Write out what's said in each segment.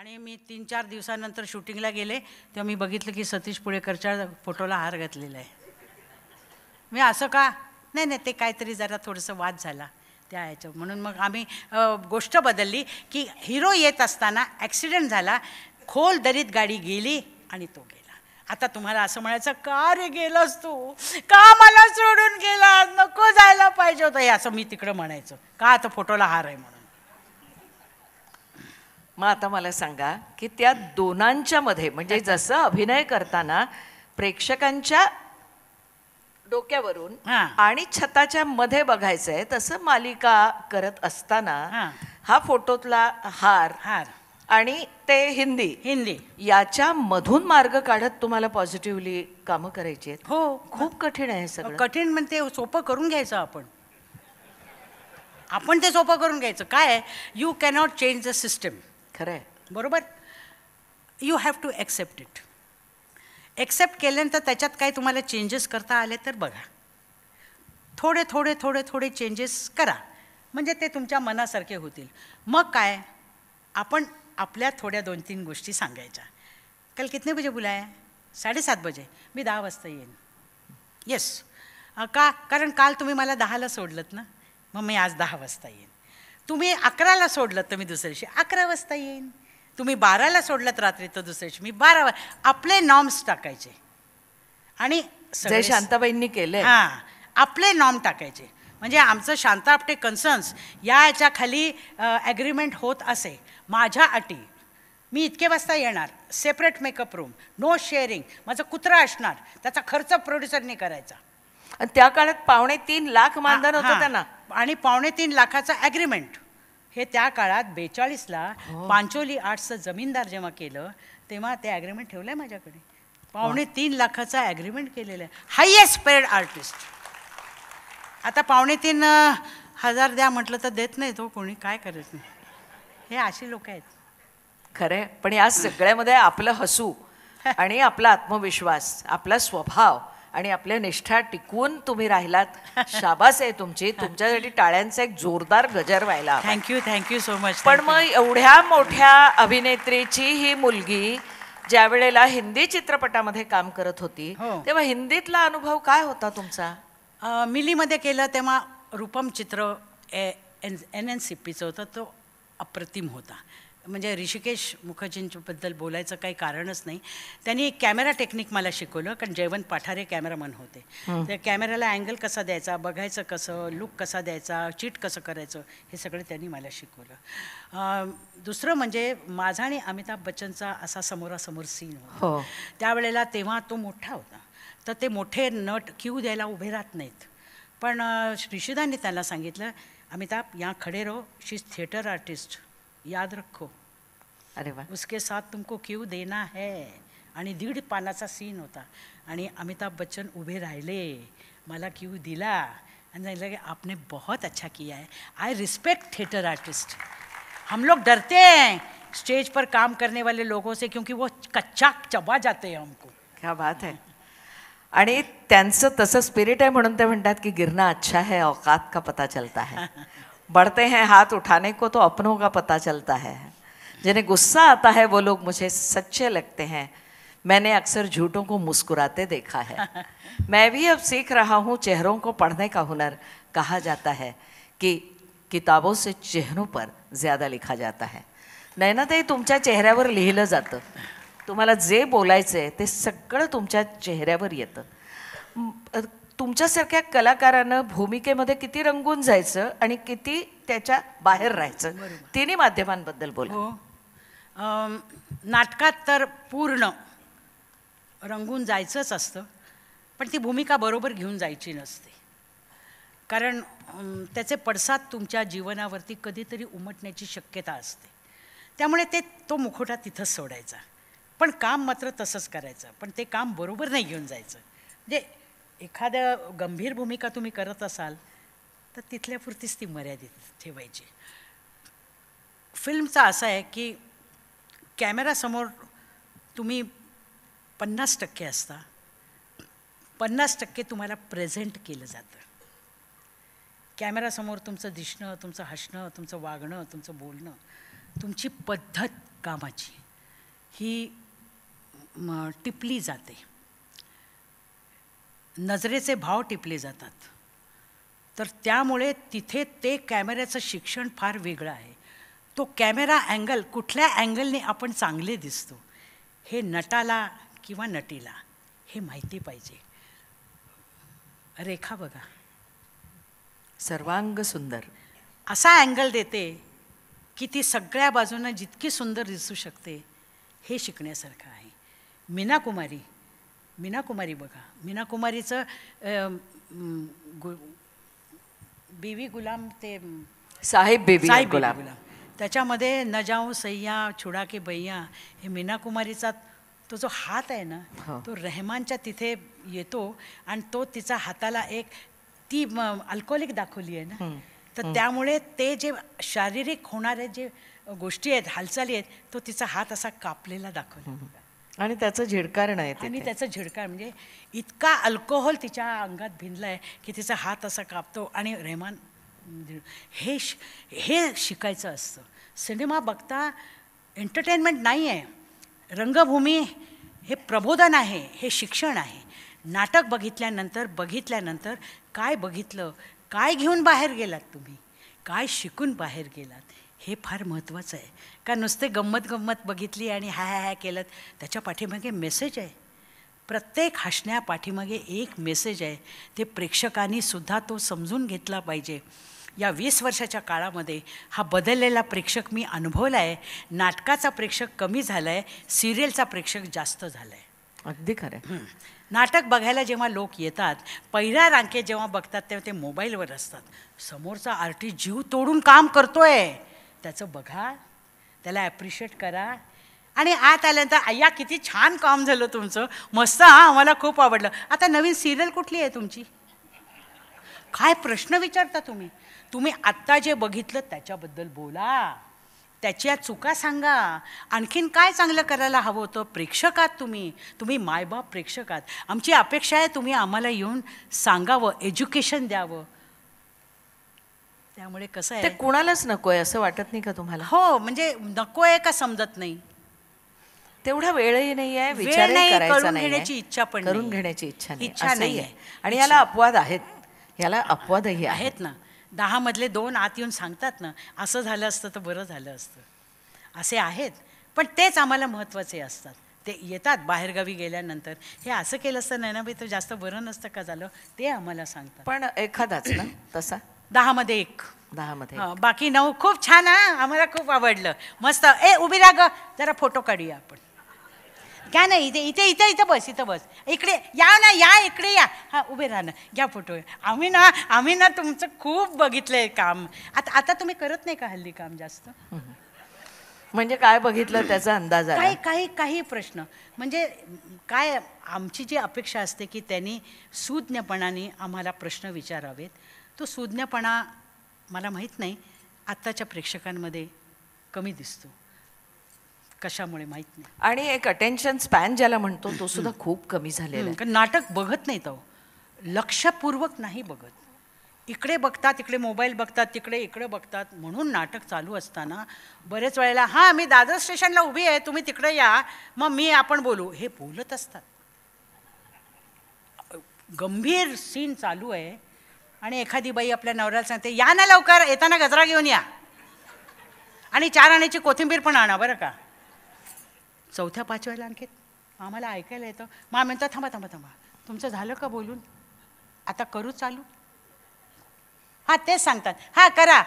आणि मी तीन चार दिवसानंतर शूटिंगला गेले तेव्हा मी बघितलं की सतीश पुळेकरच्या फोटोला हार घातलेला आहे मी असं का नाही नाही ते काहीतरी जरा थोडंसं वाद झाला त्या ह्याच्या म्हणून मग आम्ही गोष्ट बदलली की हिरो येत असताना ॲक्सिडेंट झाला खोल दरीत गाडी गेली आणि तो गेला आता तुम्हाला असं म्हणायचं का रे गेलास तू का मला सोडून गेला नको जायला पाहिजे होतं हे असं मी तिकडं म्हणायचं का आता फोटोला हार आहे म्हणून मग आता मला सांगा की त्या दोनांच्या मध्ये म्हणजे जसं अभिनय करताना प्रेक्षकांच्या डोक्यावरून आणि छताच्या मध्ये बघायचंय तसं मालिका करत असताना हा फोटोतला हार हार आणि ते हिंदी हिंदी याच्या मधून मार्ग काढत तुम्हाला पॉझिटिव्हली कामं करायची आहेत हो खूप कठीण आहे सगळं कठीण म्हणजे सोपं करून घ्यायचं आपण आपण ते सोपं करून घ्यायचं काय you cannot change the system खरं आहे बरोबर you have to accept it accept केल्यानंतर त्याच्यात काही तुम्हाला चेंजेस करता आले तर बघा थोडे थोडे थोडे थोडे चेंजेस करा म्हणजे ते तुमच्या मनासारखे होतील मग काय आपण आपल्या थोड्या दोन तीन गोष्टी सांगायच्या काल कितने बजे बुलाया साडेसात बजे मी दहा वाजता येईन येस का कारण काल तुम्ही मला दहाला सोडलत ना मग मी आज दहा वाजता येईन तुम्ही अकराला सोडलं तर मी दुसऱ्या दिवशी अकरा वाजता येईन तुम्ही बाराला सोडलात रात्री तर दुसऱ्या दिवशी मी बारा आपले नॉर्म्स टाकायचे आणि सगळे शांताबाईंनी केले हां आपले नॉम टाकायचे म्हणजे आमचं शांता आपटे कन्सर्न्स या याच्या खाली ॲग्रीमेंट होत असे माझ्या अटी मी इतके वाजता येणार separate makeup room no sharing माझं कुत्रा असणार त्याचा खर्च प्रोड्युसरनी करायचा आणि त्या काळात पावणे तीन लाख मानधन होतं त्यांना आणि पावणे तीन लाखाचा ॲग्रीमेंट हे त्या काळात बेचाळीसला हो. पांचोली आर्ट्सचं जमीनदार जेव्हा केलं तेव्हा ते ॲग्रीमेंट ठेवलं आहे माझ्याकडे पावणे हो. तीन लाखाचा ॲग्रीमेंट केलेलं आहे हायेस्ट पेड आर्टिस्ट आता पावणे तीन हजार द्या म्हटलं तर देत नाही तो हो कोणी काय करत नाही हे अशी लोक आहेत खरे पण या सगळ्यामध्ये आपलं हसू आणि आपला आत्मविश्वास आपला स्वभाव आणि आपल्या निष्ठा टिकवून तुम्ही राहिलात शाबास आहे तुमची तुमच्यासाठी टाळ्यांचा एक जोरदार गजर व्हायला थँक्यू थँक्यू सो मच पण मग एवढ्या मोठ्या अभिनेत्रीची ही मुलगी ज्या वेळेला हिंदी चित्रपटामध्ये काम करत होती हो. तेव्हा हिंदीतला अनुभव काय होता तुमचा मिलीमध्ये केलं तेव्हा Rupam Chitra N N N C पीचं होतं तो अप्रतिम होता म्हणजे ऋषिकेश मुखर्जींबद्दल बोलायचं काही कारणच नाही त्यांनी एक कॅमेरा टेक्निक मला शिकवलं कारण जयवंत पाठारे कॅमेरामन होते त्या कॅमेराला अँगल कसा द्यायचा बघायचं कसं लुक कसा द्यायचा चिट कसं करायचं हे सगळं त्यांनी मला शिकवलं दुसरं म्हणजे माझा आणि अमिताभ बच्चनचा असा समोरासमोर सीन होता हो. त्यावेळेला तेव्हा तो मोठा होता तर ते मोठे नट क्यू द्यायला उभे राहत नाहीत पण ऋषिदांनी त्यांना सांगितलं अमिताभ या खडेरो शी थिएटर आर्टिस्ट याद रखो अरे वा उसके साथ तुमको क्यू देना है आणि दीड पानाचा सीन होता आणि अमिताभ बच्चन उभे राहिले मला क्यू दिला आणि सांगितलं आपने बहुत अच्छा किया है आई रिस्पेक्ट थिएटर आर्टिस्ट हम लोग डरते हैं स्टेज पर काम करने वाले लोगों से क्योंकि वो कच्चा चबा जाते हैं हमको क्या बात है आणि त्यांचं तसं स्पिरिट आहे म्हणून ते म्हणतात की गिरना अच्छा है औकात का पता चलता है बढ़ते हैं हाथ उठाने को तो अपनों का पता चलता है जिन्हें गुस्सा आता है वो लोग मुझे सच्चे लगते हैं मैंने अक्सर झूठों को मुस्कुराते देखा है मैं भी अब सीख रहा हूँ चेहरों को पढ़ने का हुनर कहा जाता है कि किताबों से चेहरों पर ज़्यादा लिखा जाता है नहीं नैनाताई तुमच्या चेहऱ्यावर लिहिलं जातं तुम्हाला जे बोलायचं आहे ते सगळं तुमच्या चेहऱ्यावर येतं तुमच्यासारख्या कलाकारानं भूमिकेमध्ये किती रंगून जायचं आणि किती त्याच्या बाहेर राहायचं तिन्ही माध्यमांबद्दल बोल हो नाटकात तर पूर्ण रंगून जायचंच असतं पण ती भूमिका बरोबर घेऊन जायची नसते कारण त्याचे पडसाद तुमच्या जीवनावरती कधीतरी उमटण्याची शक्यता असते त्यामुळे ते तो मुखोटा तिथंच सोडायचा पण काम मात्र तसंच करायचं पण ते काम बरोबर नाही घेऊन जायचं म्हणजे एखाद्या गंभीर भूमिका तुम्ही करत असाल तर तिथल्यापुरतीच ती मर्यादित ठेवायची फिल्मचा असा आहे की कॅमेरासमोर तुम्ही पन्नास टक्के असता पन्नास टक्के तुम्हाला प्रेझेंट केलं जातं कॅमेरासमोर तुमचं दिसणं तुमचं हसणं तुमचं वागणं तुमचं बोलणं तुमची पद्धत कामाची ही टिपली जाते नजरेचे भाव टिपले जातात तर त्यामुळे तिथे ते कॅमेऱ्याचं शिक्षण फार वेगळं आहे तो कॅमेरा अँगल कुठल्या अँगलने आपण चांगले दिसतो हे नटाला किंवा नटीला हे माहिती पाहिजे रेखा बघा सर्वांग सुंदर असा अँगल देते की ती सगळ्या बाजूंना जितकी सुंदर दिसू शकते हे शिकण्यासारखं आहे मीना कुमारी मीनाकुमारी बघा मीनाकुमारीचं गु बीवी गुलाम ते साहेब बेबी साहेब गुलाम त्याच्यामध्ये न जाऊ सय्या छुडा की बैया हे मीनाकुमारीचा तो जो हात आहे ना हो. तो रहमानच्या तिथे येतो आणि तो तिचा हाताला एक ती अल्कोहोलिक दाखवली आहे ना तर त्यामुळे ते जे शारीरिक होणारे जे गोष्टी आहेत हालचाली आहेत तो तिचा हात असा कापलेला दाखवला आणि त्याचं झिडकारण आहे आणि त्याचं झिडकार म्हणजे इतका अल्कोहोल तिच्या अंगात भिनला आहे की तिचा हात असा कापतो आणि रेहमान हे श हे शिकायचं असतं सिनेमा बघता एंटरटेनमेंट नाही आहे रंगभूमी हे प्रबोधन आहे हे शिक्षण आहे नाटक बघितल्यानंतर बघितल्यानंतर काय बघितलं काय घेऊन बाहेर गेलात तुम्ही काय शिकून बाहेर गेलात हे फार महत्त्वाचं आहे का नुसते गंमत गंमत बघितली आणि हाय हाय केलं त्याच्या पाठीमागे मेसेज आहे प्रत्येक हसण्या पाठीमागे एक मेसेज आहे ते प्रेक्षकांनी सुद्धा तो समजून घेतला पाहिजे या वीस वर्षाच्या काळामध्ये हा बदललेला प्रेक्षक मी अनुभवला आहे नाटकाचा प्रेक्षक कमी झाला आहे सिरियलचा प्रेक्षक जास्त झाला आहे अगदी खरं नाटक बघायला जेव्हा लोक येतात पहिल्या रांकेत जेव्हा बघतात तेव्हा ते मोबाईलवर असतात समोरचा आर्टिस्ट जीव तोडून काम करतो आहे त्याचं बघा त्याला ॲप्रिशिएट करा आणि आत आल्यानंतर अय्या किती छान काम झालं तुमचं मस्त हां आम्हाला खूप आवडलं आता नवीन सिरियल कुठली आहे तुमची काय प्रश्न विचारता तुम्ही तुम्ही आत्ता जे बघितलं त्याच्याबद्दल बोला त्याच्या चुका सांगा आणखीन काय चांगलं करायला हवं होतं प्रेक्षकात तुम्ही तुम्ही मायबाप प्रेक्षकात आमची अपेक्षा आहे तुम्ही आम्हाला येऊन सांगावं एज्युकेशन द्यावं त्यामुळे कसं आहे कुणालाच नकोय असं वाटत नाही का तुम्हाला हो म्हणजे नकोय का समजत नाही तेवढा वेळही नाही आहे विचार नाही, करून घेण्याची इच्छा पण करून घेण्याची इच्छा इच्छा नाही आहे. आणि याला अपवाद आहेत याला अपवादही आहेत ना दहा मधले दोन आत येऊन सांगतात ना असं झालं असतं तर बरं झालं असतं असे आहेत पण तेच आम्हाला महत्त्वाचे असतात ते येतात बाहेरगावी गेल्यानंतर हे असं केलं असतं नैनाबाई तर जास्त बरं नसतं का झालं ते आम्हाला सांगतात पण एखादाच ना तसा दहा मध्ये एक दहामध्ये हा, बाकी नऊ खूप छान हा आम्हाला खूप आवडलं मस्त ए उभी राहा ग जरा फोटो काढूया आपण काय नाही इथे इथे इथे इथं बस इथं बस इकडे या ना या इकडे या हा उभे राहा ना घ्या फोटो आम्ही ना आम्ही ना तुमचं खूप बघितलंय काम आता आता तुम्ही करत नाही का हल्ली काम जास्त म्हणजे काय बघितलं त्याचा अंदाज आहे काही काही काही प्रश्न म्हणजे काय आमची जी अपेक्षा असते की त्यांनी सूज्ञपणाने आम्हाला प्रश्न विचारावेत तो सुज्ञपणा मला माहीत नाही आत्ताच्या प्रेक्षकांमध्ये कमी दिसतो कशामुळे माहीत नाही आणि एक अटेन्शन स्पॅन ज्याला म्हणतो तो सुद्धा खूप कमी झालेला कारण नाटक बघत नाही तो लक्षपूर्वक नाही बघत इकडे बघतात इकडे मोबाईल बघतात तिकडे इकडे बघतात म्हणून नाटक चालू असताना बरेच वेळेला हां मी दादर स्टेशनला उभी आहे तुम्ही तिकडे या मग मी आपण बोलू हे बोलत असतात गंभीर सीन चालू आहे आणि एखादी बाई आपल्या नवऱ्याला सांगते या ना लवकर येताना गजरा घेऊन या आणि चार आण्याची कोथिंबीर पण आणा बरं का चौथ्या पाचव्याला आणखी आम्हाला ऐकायला येतं मग म्हणतात थांबा थांबा थांबा तुमचं झालं का बोलून आता करू चालू हा तेच सांगतात हा करा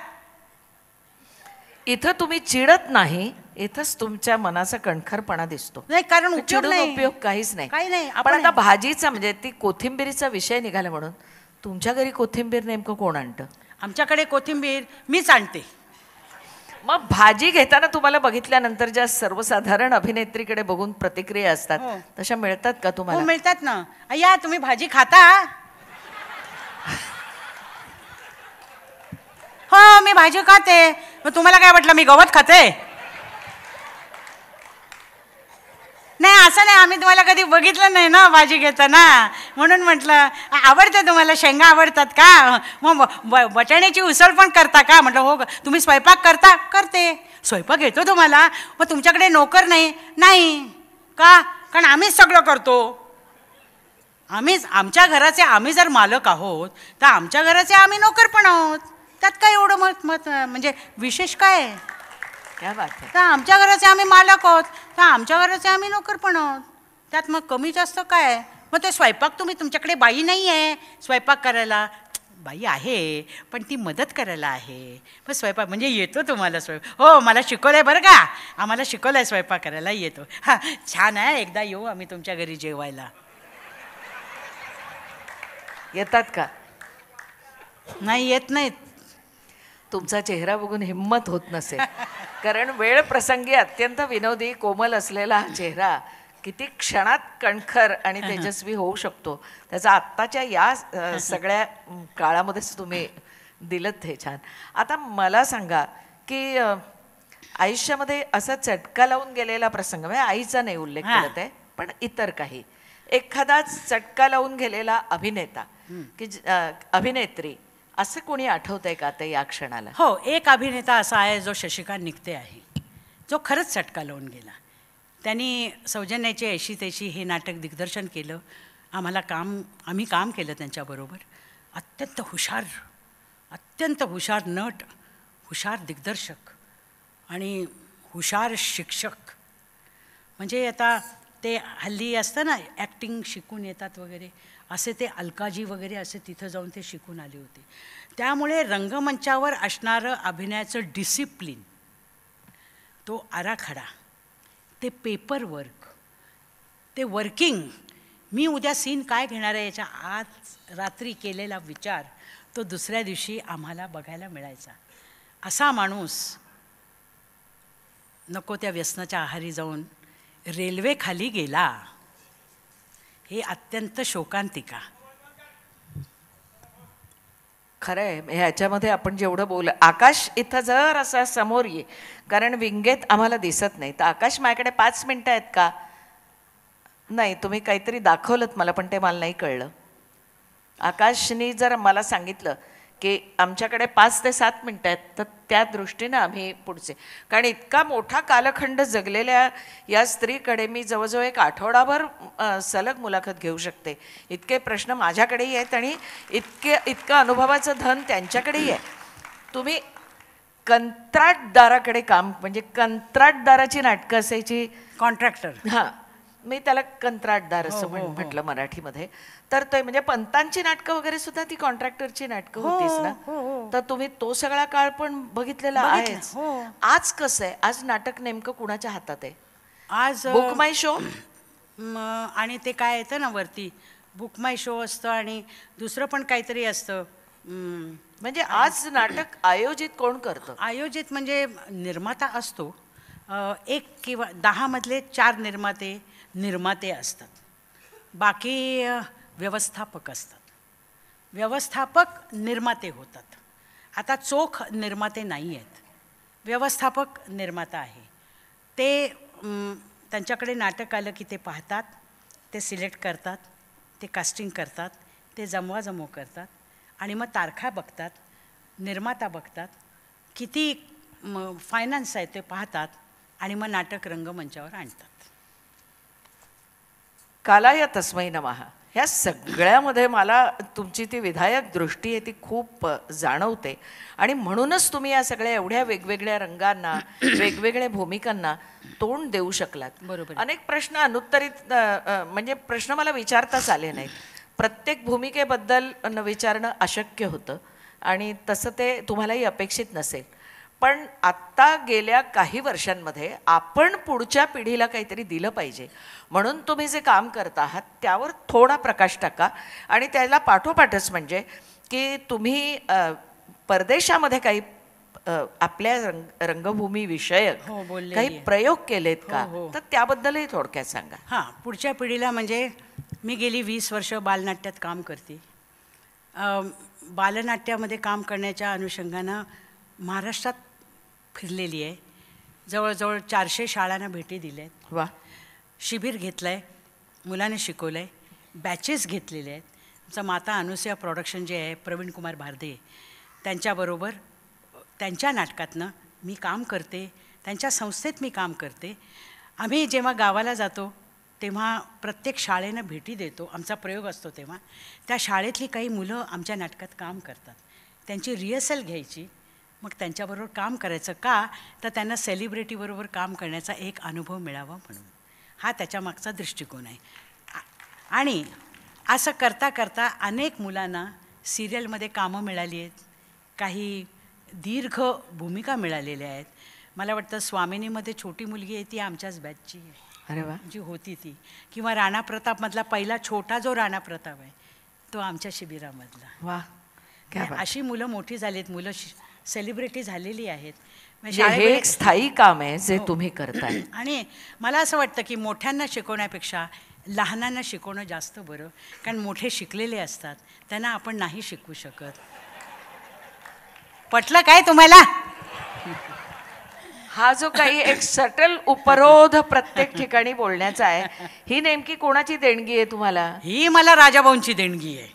इथं तुम्ही चिडत नाही इथंच तुमच्या मनाचा कणखरपणा दिसतो नाही कारण उपयोग काहीच नाही काही नाही आपण आता भाजीचा म्हणजे ती कोथिंबीरीचा विषय निघाला म्हणून तुमच्या घरी कोथिंबीर नेमकं कोण आणतं आमच्याकडे कोथिंबीर मीच आणते मग भाजी घेताना तुम्हाला बघितल्यानंतर ज्या सर्वसाधारण अभिनेत्रीकडे बघून प्रतिक्रिया असतात हो. तशा मिळतात का हो, तुम्हाला मिळतात ना या तुम्ही भाजी खाता हो मी भाजी खाते मग तुम्हाला काय वाटलं मी गवत खाते नाही असं नाही आम्ही तुम्हाला कधी बघितलं नाही ना भाजी घेताना म्हणून म्हटलं आवडतं तुम्हाला शेंगा आवडतात का मग बटाण्याची उसळ पण करता का म्हटलं हो तुम्ही स्वयंपाक करता करते स्वयंपाक घेतो तुम्हाला मग तुमच्याकडे नोकर नाही नाही का कारण आम्हीच सगळं करतो आम्हीच आमच्या घराचे आम्ही जर मालक आहोत तर आमच्या घराचे आम्ही नोकर पण आहोत त्यात काय एवढं मत मत म्हणजे विशेष काय काय बात तर आमच्या घराचे आम्ही मालक आहोत तर आमच्या घराचे आम्ही नोकर पण आहोत त्यात मग कमी जास्त काय मग ते स्वयंपाक तुम्ही तुमच्याकडे बाई नाही आहे स्वयंपाक करायला बाई आहे पण ती मदत करायला आहे मग स्वयंपाक म्हणजे येतो तुम्हाला स्वयंपाक हो मला शिकवलं आहे बरं का आम्हाला शिकवलं आहे स्वयंपाक करायला येतो हां छान आहे एकदा येऊ आम्ही तुमच्या घरी जेवायला येतात का नाही येत नाहीत तुमचा चेहरा बघून हिंमत होत नसेल कारण वेळ प्रसंगी अत्यंत विनोदी कोमल असलेला हा चेहरा किती क्षणात कणखर आणि तेजस्वी होऊ शकतो त्याचा आत्ताच्या या सगळ्या काळामध्येच तुम्ही दिलत हे छान आता मला सांगा की आयुष्यामध्ये असा चटका लावून गेलेला प्रसंग म्हणजे आईचा नाही उल्लेख करत आहे पण इतर काही एखादाच चटका लावून गेलेला अभिनेता की अभिनेत्री असं कोणी आठवत आहे का ते या क्षणाला हो एक अभिनेता असा आहे जो शशिका निघते आहे जो खरंच चटका लावून गेला त्यांनी सौजन्याची ऐशी तैशी हे नाटक दिग्दर्शन केलं आम्हाला काम आम्ही काम केलं त्यांच्याबरोबर अत्यंत हुशार अत्यंत हुशार नट हुशार दिग्दर्शक आणि हुशार शिक्षक म्हणजे आता ते हल्ली असतं ना ॲक्टिंग शिकून येतात वगैरे असे ते अलकाजी वगैरे असे तिथं जाऊन ते शिकून आले होते त्यामुळे रंगमंचावर असणारं अभिनयाचं डिसिप्लिन तो आराखडा ते पेपर वर्क ते वर्किंग मी उद्या सीन काय घेणार आहे याच्या आज रात्री केलेला विचार तो दुसऱ्या दिवशी आम्हाला बघायला मिळायचा असा माणूस नको त्या व्यसनाच्या आहारी जाऊन रेल्वेखाली गेला हे अत्यंत शोकांतिका खरंय आहे ह्याच्यामध्ये आपण जेवढं बोल आकाश इथं जर असं समोर ये कारण विंगेत आम्हाला दिसत नाही तर आकाश माझ्याकडे पाच मिनटं आहेत का नाही तुम्ही काहीतरी दाखवलं मला पण ते मला नाही कळलं आकाशनी जर मला सांगितलं की आमच्याकडे पाच ते सात मिनटं आहेत तर त्या दृष्टीनं आम्ही पुढचे कारण इतका मोठा कालखंड जगलेल्या या स्त्रीकडे मी जवळजवळ एक आठवडाभर सलग मुलाखत घेऊ शकते इतके प्रश्न माझ्याकडेही आहेत आणि इतके इतकं अनुभवाचं धन त्यांच्याकडेही आहे तुम्ही कंत्राटदाराकडे काम म्हणजे कंत्राटदाराची नाटकं असायची कॉन्ट्रॅक्टर हां मी त्याला कंत्राटदार असं हो, हो, हो. म्हटलं मराठीमध्ये तर ते म्हणजे पंतांची नाटकं वगैरे सुद्धा ती कॉन्ट्रॅक्टरची नाटकं होतीच ना तर तुम्ही तो सगळा काळ पण बघितलेला आहे आज कसं आहे आज नाटक नेमकं कुणाच्या हातात आहे आज बुक माय शो आणि ते काय येतं ना वरती बुक माय शो असतं आणि दुसरं पण काहीतरी असतं म्हणजे आज नाटक आयोजित कोण करतं आयोजित म्हणजे निर्माता असतो एक किंवा मधले चार निर्माते निर्माते असतात बाकी व्यवस्थापक असतात व्यवस्थापक निर्माते होतात आता चोख निर्माते नाही आहेत व्यवस्थापक निर्माता आहे ते त्यांच्याकडे नाटक आलं की ते पाहतात ते सिलेक्ट करतात ते कास्टिंग करतात ते जमवाजमव करतात आणि मग तारखा बघतात निर्माता बघतात किती फायनान्स आहे ते पाहतात आणि मग नाटक रंगमंचावर आणतात या तस्मै नमहा ह्या सगळ्यामध्ये मला तुमची ती विधायक दृष्टी आहे ती खूप जाणवते आणि म्हणूनच तुम्ही या सगळ्या एवढ्या वेगवेगळ्या रंगांना वेगवेगळ्या भूमिकांना तोंड देऊ शकलात बरोबर अनेक प्रश्न अनुत्तरित म्हणजे प्रश्न मला विचारताच आले नाहीत प्रत्येक भूमिकेबद्दल विचारणं अशक्य होतं आणि तसं ते तुम्हालाही अपेक्षित नसेल पण आत्ता गेल्या काही वर्षांमध्ये आपण पुढच्या पिढीला काहीतरी दिलं पाहिजे म्हणून तुम्ही जे काम करत आहात त्यावर थोडा प्रकाश टाका आणि त्याला पाठोपाठच म्हणजे की तुम्ही परदेशामध्ये काही आपल्या रंग रंगभूमी विषयक हो, काही प्रयोग केलेत हो, का हो, हो. तर त्याबद्दलही थोडक्यात सांगा हां पुढच्या पिढीला म्हणजे मी गेली वीस वर्ष बालनाट्यात काम करते बालनाट्यामध्ये काम करण्याच्या अनुषंगानं महाराष्ट्रात फिरलेली आहे जवळजवळ चारशे शाळांना भेटी दिल्या आहेत वा शिबिर घेतलं आहे मुलांना शिकवलं आहे बॅचेस घेतलेले आहेत आमचं माता अनुसया प्रॉडक्शन जे आहे प्रवीण कुमार भारदे त्यांच्याबरोबर त्यांच्या नाटकातनं मी काम करते त्यांच्या संस्थेत मी काम करते आम्ही जेव्हा गावाला जातो तेव्हा प्रत्येक शाळेनं भेटी देतो आमचा प्रयोग असतो तेव्हा त्या शाळेतली काही मुलं आमच्या नाटकात काम करतात त्यांची रिहर्सल घ्यायची मग त्यांच्याबरोबर काम करायचं का तर त्यांना सेलिब्रिटीबरोबर काम करण्याचा एक अनुभव मिळावा म्हणून हा त्याच्यामागचा दृष्टिकोन आहे आणि असं करता करता अनेक मुलांना सिरियलमध्ये कामं मिळाली आहेत काही दीर्घ भूमिका मिळालेल्या आहेत मला वाटतं स्वामिनीमध्ये छोटी मुलगी आहे ती आमच्याच बॅचची आहे अरे वा जी होती ती किंवा राणा प्रतापमधला पहिला छोटा जो राणा प्रताप आहे तो आमच्या शिबिरामधला वा म्हणजे अशी मुलं मोठी झाली आहेत मुलं सेलिब्रिटी झालेली आहेत हे एक स्थायी काम आहे जे हो. तुम्ही करताय आणि मला असं वाटतं की मोठ्यांना शिकवण्यापेक्षा लहानांना शिकवणं जास्त बरं कारण मोठे शिकलेले असतात त्यांना आपण नाही शिकवू शकत पटलं काय तुम्हाला हा जो काही एक सटल उपरोध प्रत्येक ठिकाणी बोलण्याचा आहे ही नेमकी कोणाची देणगी आहे तुम्हाला ही मला राजाभाऊंची देणगी आहे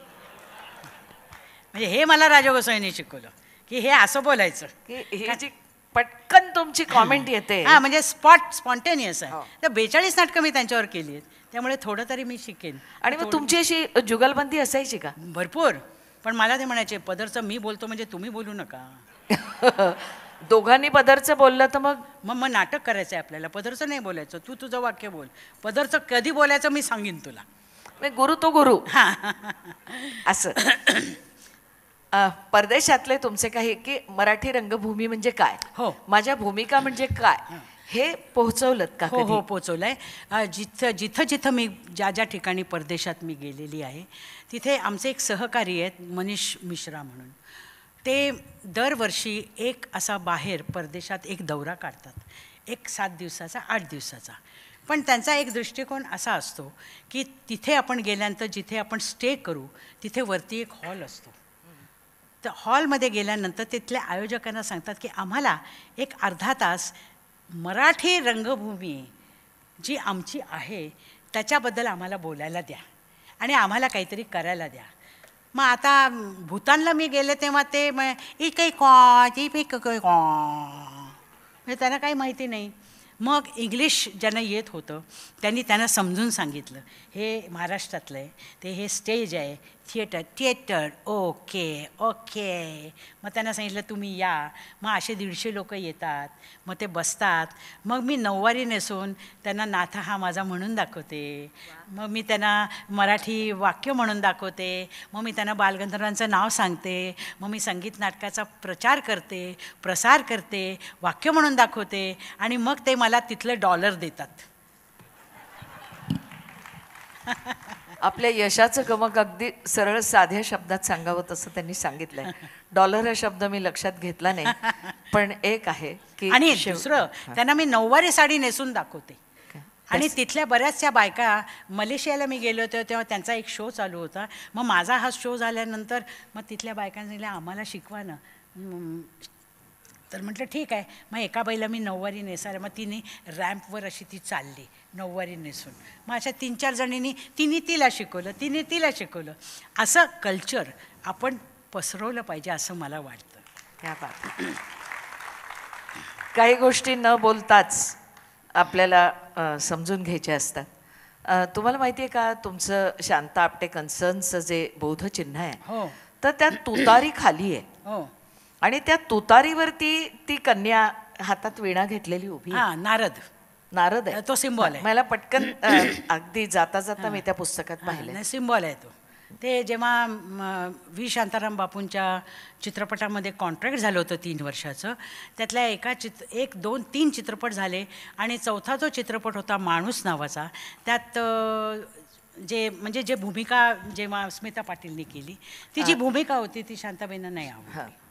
म्हणजे हे मला राजा शिकवलं की हे असं बोलायचं की हे पटकन तुमची कॉमेंट येते हा म्हणजे स्पॉट स्पॉन्टेनियस आहे हो. तर बेचाळीस नाटकं मी त्यांच्यावर केली आहेत त्यामुळे थोडं तरी मी शिकेन आणि मग तुमची अशी जुगलबंदी असायची का भरपूर पण मला ते म्हणायचे पदरचं मी बोलतो म्हणजे तुम्ही बोलू नका दोघांनी पदरचं बोललं तर मग मग मग नाटक करायचं आहे आपल्याला पदरचं नाही बोलायचं तू तुझं वाक्य बोल पदरचं कधी बोलायचं मी सांगेन तुला गुरु तो गुरु हां असं परदेशातले तुमचे काही की मराठी रंगभूमी म्हणजे काय हो माझ्या भूमिका म्हणजे काय हे पोहोचवलं का हो हो पोहोचवलं आहे जिथं जिथं जिथं मी ज्या ज्या ठिकाणी परदेशात मी गेलेली आहे तिथे आमचे एक सहकारी आहेत मनीष मिश्रा म्हणून ते दरवर्षी एक असा बाहेर परदेशात एक दौरा काढतात एक सात दिवसाचा आठ दिवसाचा पण त्यांचा एक दृष्टिकोन असा असतो की तिथे आपण गेल्यानंतर जिथे आपण स्टे करू तिथे वरती एक हॉल असतो तर हॉलमध्ये गेल्यानंतर तिथल्या आयोजकांना सांगतात की आम्हाला एक अर्धा तास मराठी रंगभूमी जी आमची आहे त्याच्याबद्दल आम्हाला बोलायला द्या आणि आम्हाला काहीतरी करायला द्या मग आता भूतानला मी गेले तेव्हा ते मग इ काही कॉ इ कॉ म्हणजे त्यांना काही माहिती नाही मग इंग्लिश ज्यांना येत होतं त्यांनी त्यांना समजून सांगितलं हे महाराष्ट्रातलं आहे ते हे स्टेज आहे थिएटर थिएटर ओके ओके मग त्यांना सांगितलं तुम्ही या मग असे दीडशे लोक येतात मग ते बसतात मग मी नऊवारी नेसून त्यांना नाथा हा माझा म्हणून दाखवते मग मी त्यांना मराठी वाक्य म्हणून दाखवते मग मी त्यांना बालगंधर्वांचं नाव सांगते मग मी संगीत नाटकाचा प्रचार करते प्रसार करते वाक्य म्हणून दाखवते आणि मग ते मला तिथलं डॉलर देतात आपल्या यशाचं गमक अगदी सरळ साध्या शब्दात सांगावं तसं त्यांनी सांगितलंय डॉलर हा शब्द मी लक्षात घेतला नाही पण एक आहे की आणि दुसरं त्यांना मी नऊवारी साडी नेसून दाखवते आणि तिथल्या बऱ्याचशा बायका मलेशियाला मी गेलो होतो तेव्हा त्यांचा एक शो चालू होता मग माझा हा शो झाल्यानंतर मग तिथल्या बायकांनी आम्हाला शिकवा ना तर म्हटलं ठीक आहे मग एका बैला मी नऊवारी नेसायला मग तिने रॅम्पवर अशी ती चालली नऊवारी नेसून मग अशा तीन चार जणींनी तिने तिला शिकवलं तिने तिला शिकवलं असं कल्चर आपण पसरवलं पाहिजे असं मला वाटतं या बाब काही गोष्टी न बोलताच आपल्याला समजून घ्यायच्या असतात तुम्हाला माहिती आहे का तुमचं शांता आपटे कन्सर्नचं जे बौद्ध चिन्ह आहे हो. तर त्या तुतारी खाली आहे हो. आणि त्या तुतारीवरती ती कन्या हातात वीणा घेतलेली उभी हां नारद नारद आहे तो सिम्बॉल आहे मला पटकन अगदी जाता जाता मी त्या पुस्तकात पाहिले नाही सिम्बॉल आहे तो ते जेव्हा व्ही शांताराम बापूंच्या चित्रपटामध्ये कॉन्ट्रॅक्ट झालं होतं तीन वर्षाचं त्यातल्या एका चित एक दोन तीन चित्रपट झाले आणि चौथा जो चित्रपट होता माणूस नावाचा त्यात जे म्हणजे जे भूमिका जेव्हा स्मिता पाटीलनी केली ती जी भूमिका होती ती शांताबाईंना नाही आवडली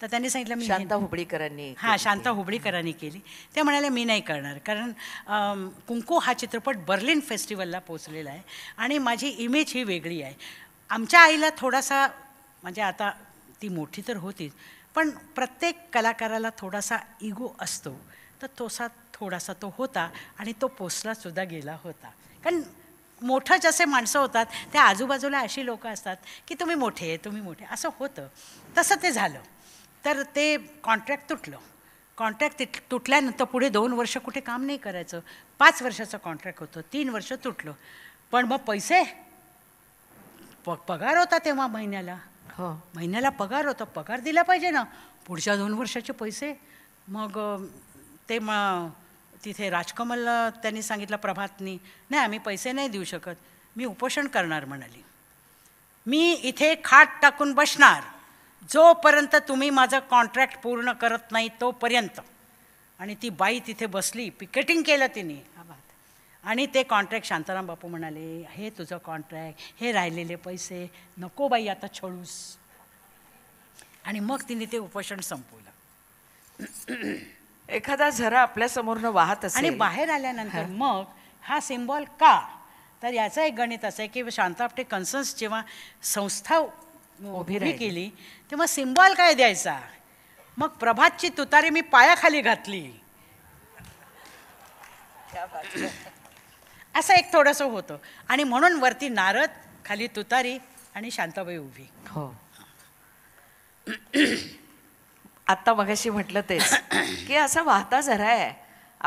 तर त्यांनी सांगितलं मी शांता हुबळीकरांनी हां शांता हुबळीकरांनी केली ते म्हणाले मी नाही करणार कारण कुंकू हा चित्रपट बर्लिन फेस्टिवलला पोचलेला आहे आणि माझी इमेज ही वेगळी आहे आमच्या आईला थोडासा म्हणजे आता ती मोठी तर होतीच पण प्रत्येक कलाकाराला थोडासा इगो असतो तर तोसा थोडासा तो होता आणि तो पोचलासुद्धा गेला होता कारण मोठं जसे माणसं होतात त्या आजूबाजूला अशी लोकं असतात की तुम्ही मोठे तुम्ही मोठे असं होतं तसं ते झालं तर ते कॉन्ट्रॅक्ट तुटलं कॉन्ट्रॅक्ट तुटल्यानंतर पुढे दोन वर्ष कुठे काम नाही करायचं पाच वर्षाचं कॉन्ट्रॅक्ट होतं तीन वर्ष तुटलं पण मग पैसे प पगार होता तेव्हा महिन्याला हो महिन्याला पगार होता पगार दिला पाहिजे ना पुढच्या दोन वर्षाचे पैसे मग ते म तिथे राजकमल त्यांनी सांगितलं प्रभातनी नाही आम्ही पैसे नाही देऊ शकत मी उपोषण करणार म्हणाली मी इथे खाट टाकून बसणार जोपर्यंत तुम्ही माझं कॉन्ट्रॅक्ट पूर्ण करत नाही तोपर्यंत आणि ती बाई तिथे बसली पिकेटिंग केलं तिने आणि ते कॉन्ट्रॅक्ट शांताराम बापू म्हणाले हे तुझं कॉन्ट्रॅक्ट हे राहिलेले पैसे नको बाई आता छोडूस आणि मग तिने ते उपोषण संपवलं एखादा झरा आपल्यासमोरनं वाहत असेल आणि बाहेर आल्यानंतर मग हा सिम्बॉल का तर याचं एक गणित असं आहे की शांतापटे कन्सन्स जेव्हा संस्था हो, उभी केली तेव्हा सिम्बॉल काय द्यायचा मग प्रभातची तुतारी मी पायाखाली घातली असं एक थोडंसं होतं आणि म्हणून वरती नारद खाली तुतारी आणि शांताबाई उभी हो आत्ता मगाशी म्हटलं तेच की असं वाहता जरा आहे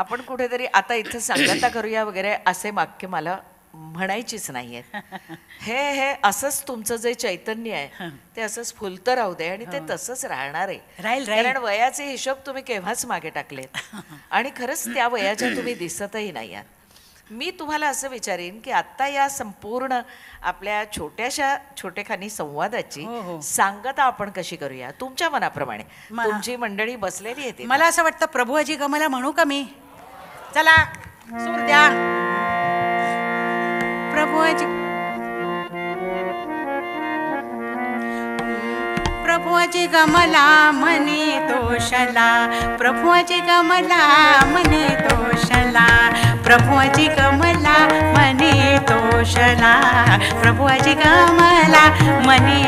आपण कुठेतरी आता इथं सांगता करूया वगैरे असे वाक्य मला म्हणायचीच नाही हे हे असंच तुमचं जे चैतन्य आहे ते असंच फुलतं राहू दे आणि ते हो. तसंच राहणार आहे राहील कारण वयाचे हिशोब तुम्ही केव्हाच मागे टाकलेत आणि खरंच त्या वयाच्या तुम्ही दिसतही नाही आहात मी तुम्हाला असं विचारेन की आत्ता या संपूर्ण आपल्या छोट्याशा छोटेखानी संवादाची हो, हो. सांगता आपण कशी करूया तुमच्या मनाप्रमाणे तुमची मंडळी बसलेली आहे मला असं वाटतं प्रभू अजी गमला म्हणू का मी चला द्या प्रभूची कमला गमला तोशला प्रभूची कमला गमला तोशला प्रभूची कमला गमला म्हणे दोषला प्रभुजी गमला म्हणे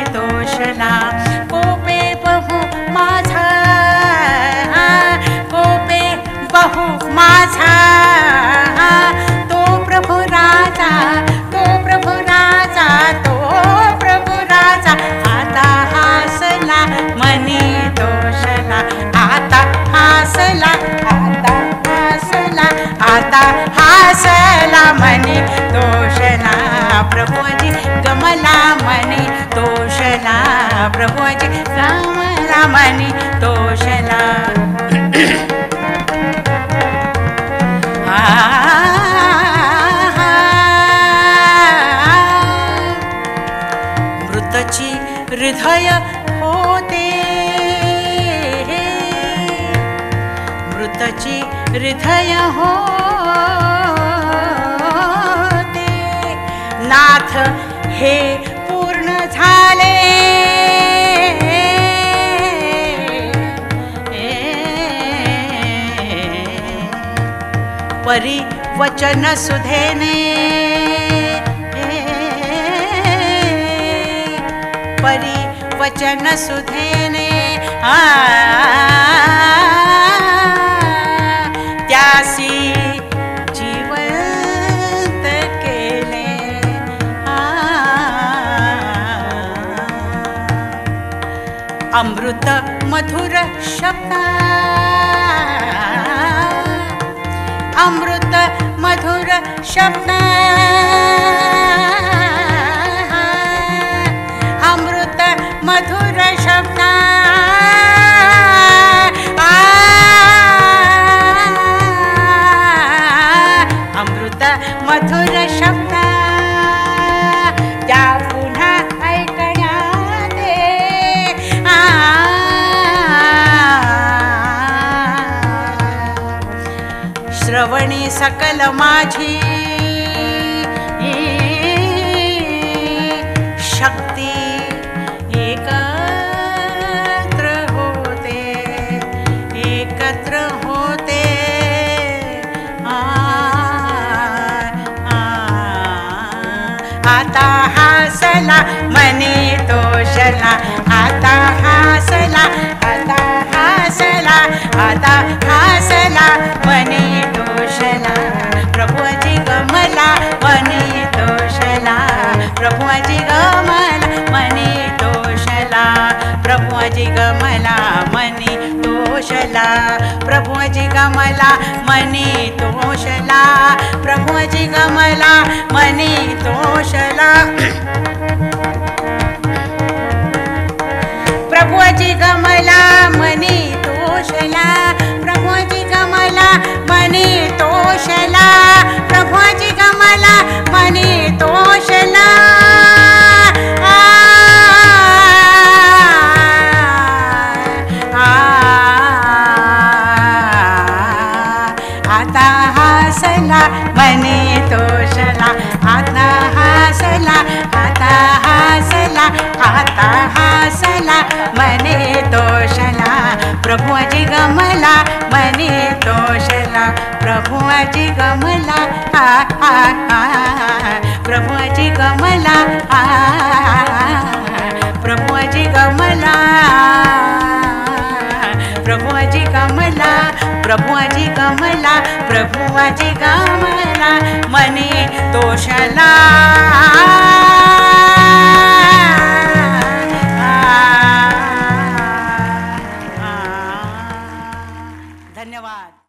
गमला दोषना तोषणा प्रभोजी गमला म्हणे तोषणा प्रभोजी गमला तोषणा मृतची हृदय होते मृतची हृदय हो नाथ हे पूर्ण झाले परी वचन सुधेने परी वचन सुधेने आ अमृत मधुर शब्दा अमृत मधुर शब्दा अमृत मधुर शब्दा अमृत मधुर माझी शक्ती एकत्र होते एकत्र होते आ, आ, आ, गमला मनी तोषला प्रभुजी गमला मनी तोषला प्रभुजी गमला मनी तोषला प्रभुजी गमला मनी तोषला प्रभुजी गमला मनी तोषला प्रभुजी गमला मनी तो मने तोषला आता हासला आता हासला आता हासला मने तोषला प्रभुआजी कमला मने तोषला प्रभुआजी कमला आ आ हा प्रभुआजी गमला हा प्रभुआजी गमला प्रभु अजी गमला प्रभु अजी गमला मनी दोषला